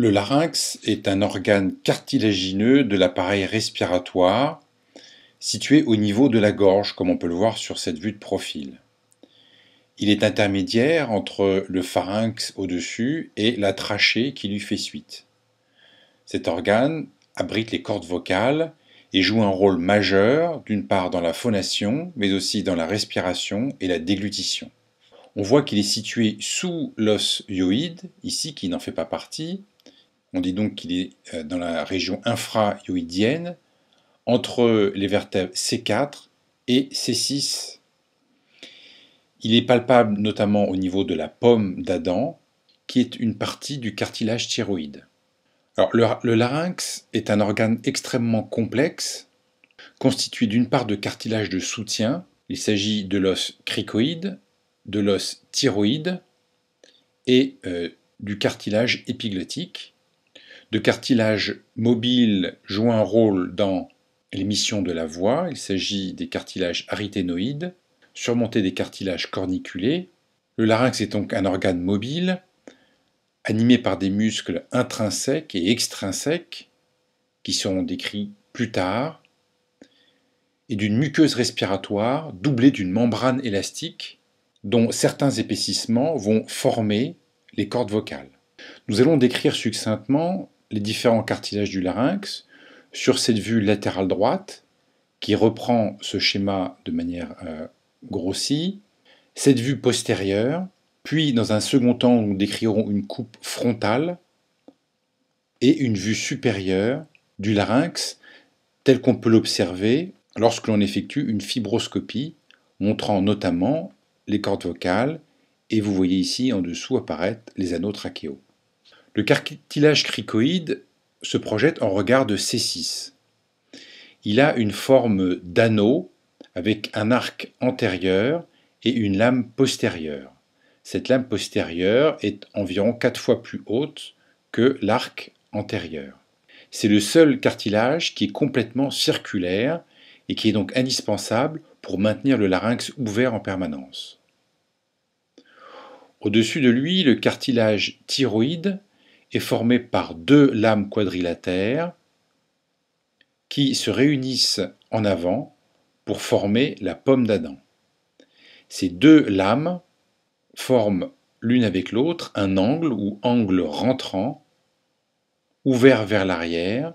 Le larynx est un organe cartilagineux de l'appareil respiratoire situé au niveau de la gorge, comme on peut le voir sur cette vue de profil. Il est intermédiaire entre le pharynx au-dessus et la trachée qui lui fait suite. Cet organe abrite les cordes vocales et joue un rôle majeur, d'une part dans la phonation, mais aussi dans la respiration et la déglutition. On voit qu'il est situé sous l'os yoïde, ici qui n'en fait pas partie, on dit donc qu'il est euh, dans la région infrayoïdienne, entre les vertèbres C4 et C6. Il est palpable notamment au niveau de la pomme d'Adam, qui est une partie du cartilage thyroïde. le, larynx est un organe extrêmement complexe, constitué d'une part de cartilage de soutien, il s'agit de l'os cricoïde, de l'os thyroïde et euh, du cartilage épiglottique, de cartilages mobiles jouent un rôle dans l'émission de la voix. Il s'agit des cartilages aryténoïdes, surmontés des cartilages corniculés. Le larynx est donc un organe mobile, animé par des muscles intrinsèques et extrinsèques, qui seront décrits plus tard, et d'une muqueuse respiratoire doublée d'une membrane élastique, dont certains épaississements vont former les cordes vocales. Nous allons décrire succinctement les différents cartilages du larynx sur cette vue latérale droite qui reprend ce schéma de manière euh, grossie, cette vue postérieure, puis dans un second temps nous décrirons une coupe frontale et une vue supérieure du larynx tel qu'on peut l'observer lorsque l'on effectue une fibroscopie montrant notamment les cordes vocales et vous voyez ici en dessous apparaître les anneaux trachéaux. Le cartilage cricoïde se projette en regard de C6. Il a une forme d'anneau avec un arc antérieur et une lame postérieure. Cette lame postérieure est environ 4 fois plus haute que l'arc antérieur. C'est le seul cartilage qui est complètement circulaire et qui est donc indispensable pour maintenir le larynx ouvert en permanence. Au-dessus de lui, le cartilage thyroïde est formé par deux lames quadrilatères qui se réunissent en avant pour former la pomme d'Adam. Ces deux lames forment l'une avec l'autre un angle ou angle rentrant, ouvert vers l'arrière,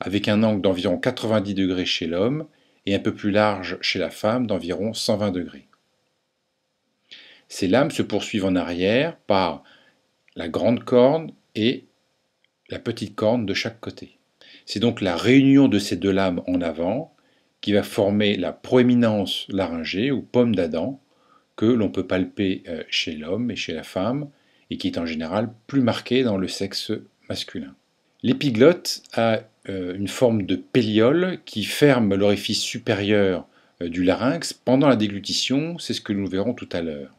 avec un angle d'environ 90 degrés chez l'homme et un peu plus large chez la femme d'environ 120 degrés. Ces lames se poursuivent en arrière par la grande corne et la petite corne de chaque côté. C'est donc la réunion de ces deux lames en avant qui va former la proéminence laryngée ou pomme d'Adam que l'on peut palper euh, chez l'homme et chez la femme et qui est en général plus marquée dans le sexe masculin. L'épiglotte a euh, une forme de péliole qui ferme l'orifice supérieur euh, du larynx pendant la déglutition, c'est ce que nous verrons tout à l'heure.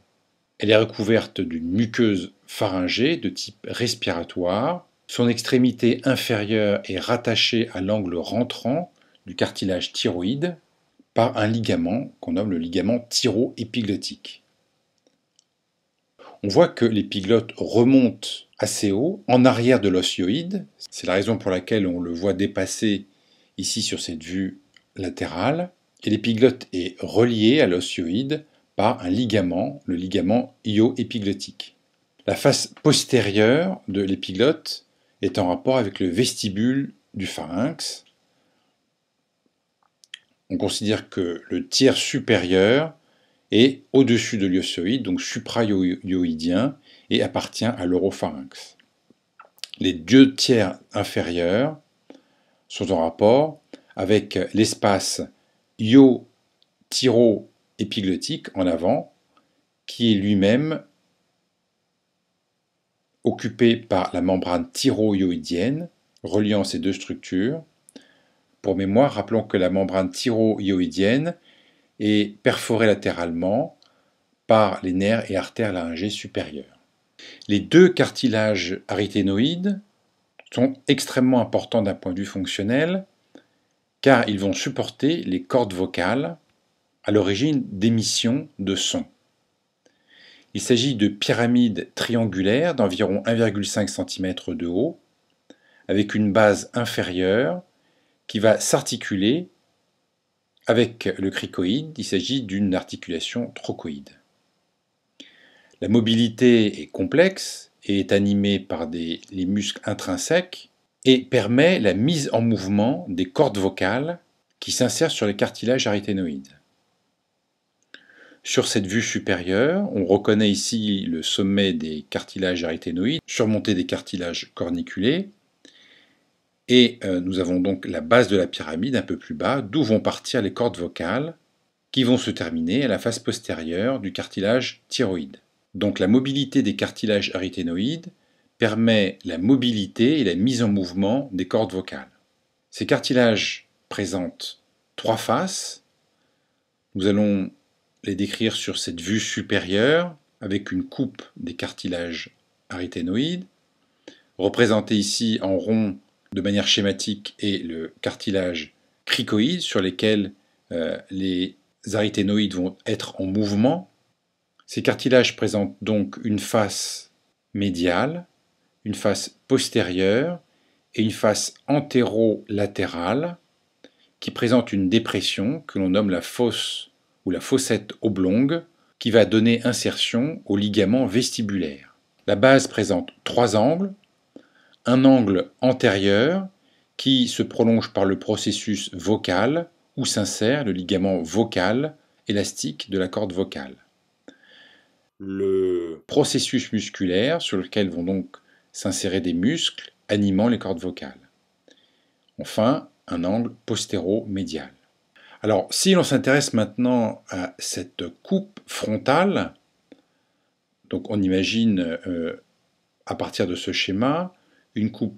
Elle est recouverte d'une muqueuse pharyngée de type respiratoire. Son extrémité inférieure est rattachée à l'angle rentrant du cartilage thyroïde par un ligament qu'on nomme le ligament thyroépiglottique. On voit que l'épiglotte remonte assez haut en arrière de l'osioïde. C'est la raison pour laquelle on le voit dépasser ici sur cette vue latérale. Et l'épiglotte est reliée à l'osioïde par un ligament, le ligament ioépiglottique. La face postérieure de l'épiglotte est en rapport avec le vestibule du pharynx. On considère que le tiers supérieur est au-dessus de l'iosoïde, donc supra-ioïdien, et appartient à l'oropharynx. Les deux tiers inférieurs sont en rapport avec l'espace io épiglottique en avant, qui est lui-même occupée par la membrane thyroïdienne reliant ces deux structures. Pour mémoire, rappelons que la membrane thyroïdienne est perforée latéralement par les nerfs et artères laryngées supérieures. Les deux cartilages aryténoïdes sont extrêmement importants d'un point de vue fonctionnel car ils vont supporter les cordes vocales à l'origine d'émissions de sons. Il s'agit de pyramides triangulaires d'environ 1,5 cm de haut, avec une base inférieure qui va s'articuler avec le cricoïde. Il s'agit d'une articulation trochoïde. La mobilité est complexe et est animée par des, les muscles intrinsèques et permet la mise en mouvement des cordes vocales qui s'insèrent sur les cartilages aryténoïdes. Sur cette vue supérieure, on reconnaît ici le sommet des cartilages arythénoïdes, surmonté des cartilages corniculés, et euh, nous avons donc la base de la pyramide un peu plus bas, d'où vont partir les cordes vocales, qui vont se terminer à la face postérieure du cartilage thyroïde. Donc la mobilité des cartilages arythénoïdes permet la mobilité et la mise en mouvement des cordes vocales. Ces cartilages présentent trois faces. Nous allons décrire sur cette vue supérieure, avec une coupe des cartilages aryténoïdes, représentés ici en rond de manière schématique et le cartilage cricoïde sur lesquels euh, les aryténoïdes vont être en mouvement. Ces cartilages présentent donc une face médiale, une face postérieure et une face antérolatérale qui présente une dépression que l'on nomme la fosse ou la fossette oblongue qui va donner insertion au ligament vestibulaire. La base présente trois angles, un angle antérieur qui se prolonge par le processus vocal où s'insère le ligament vocal élastique de la corde vocale. Le processus musculaire sur lequel vont donc s'insérer des muscles animant les cordes vocales. Enfin, un angle postéro-médial. Alors, si l'on s'intéresse maintenant à cette coupe frontale, on imagine euh, à partir de ce schéma une coupe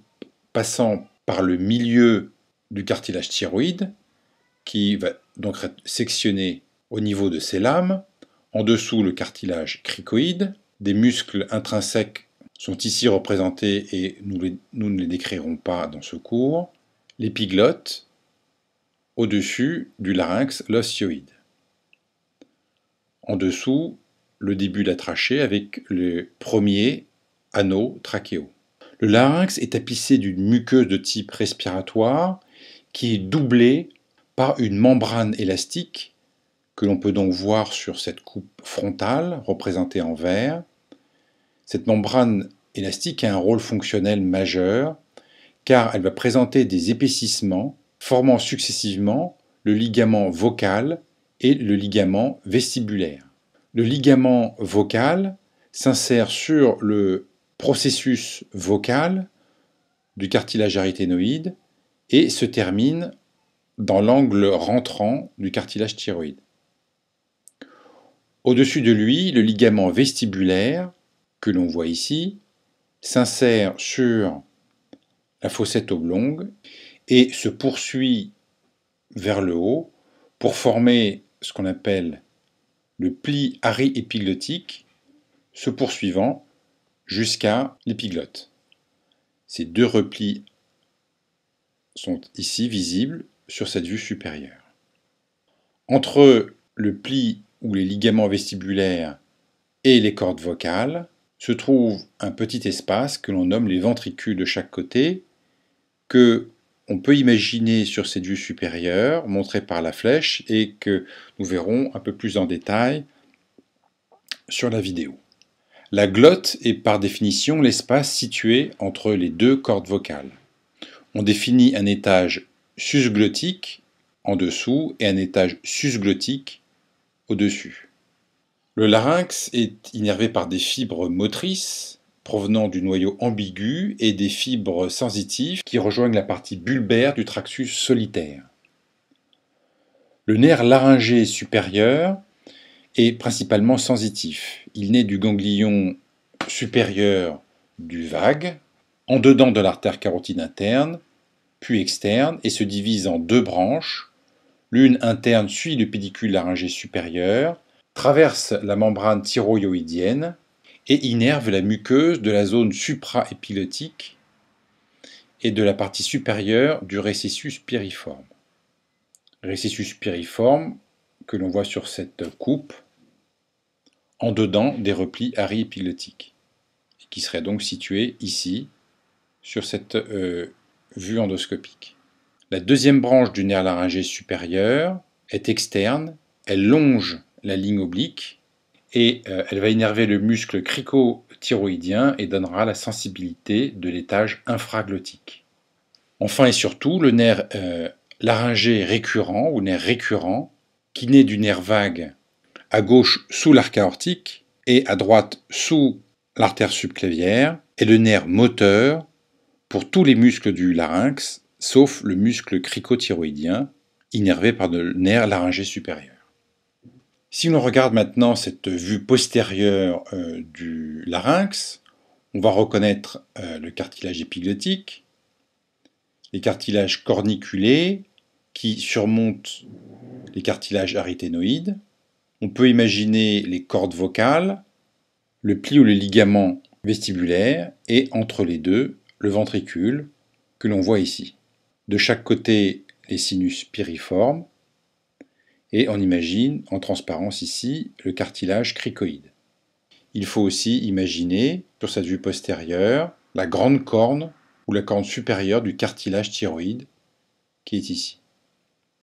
passant par le milieu du cartilage thyroïde qui va donc sectionner au niveau de ses lames, en dessous le cartilage cricoïde, des muscles intrinsèques sont ici représentés et nous, ne les décrirons pas dans ce cours, l'épiglotte, au-dessus du larynx l'osioïde. En dessous, le début de la trachée avec le premier anneau trachéo. Le larynx est tapissé d'une muqueuse de type respiratoire qui est doublée par une membrane élastique que l'on peut donc voir sur cette coupe frontale représentée en vert. Cette membrane élastique a un rôle fonctionnel majeur car elle va présenter des épaississements formant successivement le ligament vocal et le ligament vestibulaire. Le ligament vocal s'insère sur le processus vocal du cartilage aryténoïde et se termine dans l'angle rentrant du cartilage thyroïde. Au-dessus de lui, le ligament vestibulaire, que l'on voit ici, s'insère sur la fossette oblongue et se poursuit vers le haut pour former ce qu'on appelle le pli ari se poursuivant jusqu'à l'épiglotte. Ces deux replis sont ici visibles sur cette vue supérieure. Entre le pli ou les ligaments vestibulaires et les cordes vocales se trouve un petit espace que l'on nomme les ventricules de chaque côté, que on peut imaginer sur cette vue supérieure, montrée par la flèche, et que nous verrons un peu plus en détail sur la vidéo. La glotte est par définition l'espace situé entre les deux cordes vocales. On définit un étage susglottique en dessous et un étage susglottique au-dessus. Le larynx est innervé par des fibres motrices provenant du noyau ambigu et des fibres sensitives qui rejoignent la partie bulbaire du traxus solitaire. Le nerf laryngé supérieur est principalement sensitif. Il naît du ganglion supérieur du vague, en dedans de l'artère carotide interne, puis externe, et se divise en deux branches. L'une interne suit le pédicule laryngé supérieur, traverse la membrane thyroïdienne et innerve la muqueuse de la zone supraépilotique et de la partie supérieure du récessus piriforme. Récessus piriforme que l'on voit sur cette coupe, en dedans des replis ariépilotiques, qui serait donc situés ici, sur cette euh, vue endoscopique. La deuxième branche du nerf laryngé supérieur est externe, elle longe la ligne oblique et euh, elle va innerver le muscle cricothyroïdien et donnera la sensibilité de l'étage infraglottique. Enfin et surtout, le nerf euh, laryngé récurrent ou nerf récurrent, qui naît du nerf vague à gauche sous l'arc aortique et à droite sous l'artère subclavière, est le nerf moteur pour tous les muscles du larynx, sauf le muscle cricothyroïdien, innervé par le nerf laryngé supérieur. Si l'on regarde maintenant cette vue postérieure euh, du larynx, on va reconnaître euh, le cartilage épiglottique, les cartilages corniculés qui surmontent les cartilages aryténoïdes. On peut imaginer les cordes vocales, le pli ou le ligament vestibulaire et entre les deux, le ventricule que l'on voit ici. De chaque côté, les sinus piriformes et on imagine en transparence ici le cartilage cricoïde. Il faut aussi imaginer sur cette vue postérieure la grande corne ou la corne supérieure du cartilage thyroïde qui est ici.